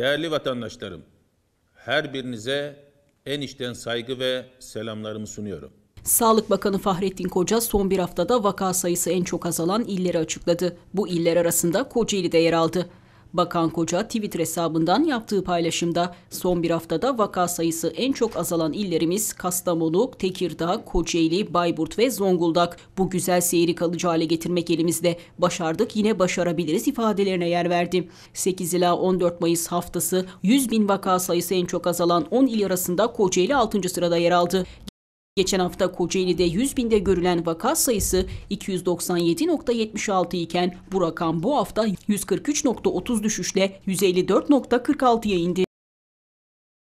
Değerli vatandaşlarım, her birinize en içten saygı ve selamlarımı sunuyorum. Sağlık Bakanı Fahrettin Koca son bir haftada vaka sayısı en çok azalan illeri açıkladı. Bu iller arasında Kocaeli de yer aldı. Bakan Koca Twitter hesabından yaptığı paylaşımda son bir haftada vaka sayısı en çok azalan illerimiz Kastamonu, Tekirdağ, Kocaeli, Bayburt ve Zonguldak. Bu güzel seyri kalıcı hale getirmek elimizde. Başardık yine başarabiliriz ifadelerine yer verdi. 8 ila 14 Mayıs haftası 100 bin vaka sayısı en çok azalan 10 il arasında Kocaeli 6. sırada yer aldı. Geçen hafta Kocaeli'de 100 binde görülen vaka sayısı 297.76 iken bu rakam bu hafta 143.30 düşüşle 154.46'ya indi.